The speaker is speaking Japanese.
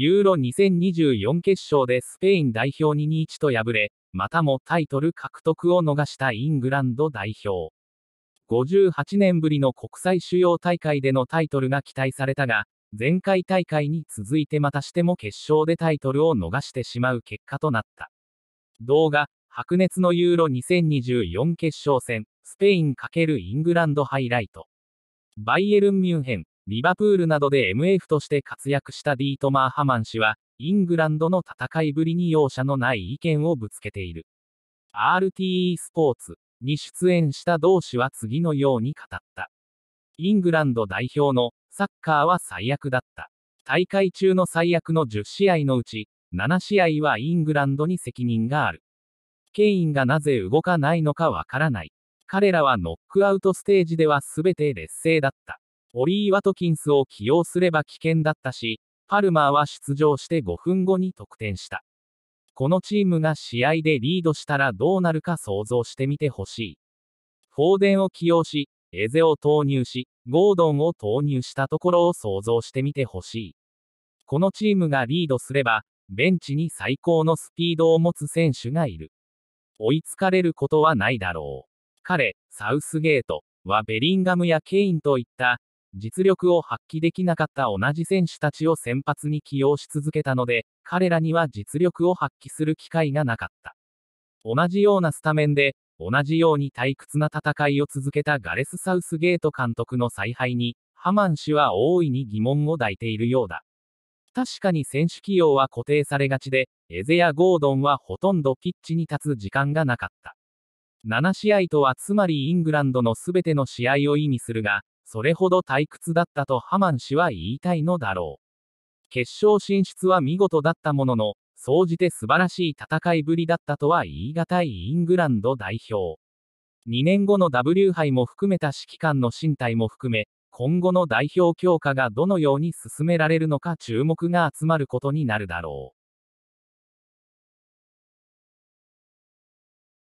ユーロ2024決勝でスペイン代表に2-1と敗れ、またもタイトル獲得を逃したイングランド代表。58年ぶりの国際主要大会でのタイトルが期待されたが、前回大会に続いてまたしても決勝でタイトルを逃してしまう結果となった。動画、白熱のユーロ2024決勝戦、スペイン×イングランドハイライト。バイエルン・ミュンヘン、リバプールなどで MF として活躍したディートマー・ハマン氏は、イングランドの戦いぶりに容赦のない意見をぶつけている。RTE スポーツに出演した同氏は次のように語った。イングランド代表のサッカーは最悪だった。大会中の最悪の10試合のうち、7試合はイングランドに責任がある。ケインがなぜ動かないのかわからない。彼らはノックアウトステージでは全て劣勢だった。オリー・ワトキンスを起用すれば危険だったし、パルマーは出場して5分後に得点した。このチームが試合でリードしたらどうなるか想像してみてほしい。フォーデンを起用し、エゼを投入し、ゴードンを投入したところを想像してみてほしい。このチームがリードすれば、ベンチに最高のスピードを持つ選手がいる。追いつかれることはないだろう。彼、サウスゲートはベリンガムやケインといった実力を発揮できなかった同じ選手たちを先発に起用し続けたので、彼らには実力を発揮する機会がなかった。同じようなスタメンで、同じように退屈な戦いを続けたガレス・サウスゲート監督の采配に、ハマン氏は大いに疑問を抱いているようだ。確かに選手起用は固定されがちで、エゼやゴードンはほとんどピッチに立つ時間がなかった。7試合とはつまりイングランドのすべての試合を意味するが、それほど退屈だったとハマン氏は言いたいのだろう。決勝進出は見事だったものの、総じて素晴らしい戦いぶりだったとは言い難いイングランド代表。2年後の W 杯も含めた指揮官の進退も含め、今後の代表強化がどのように進められるのか注目が集まることになるだろう。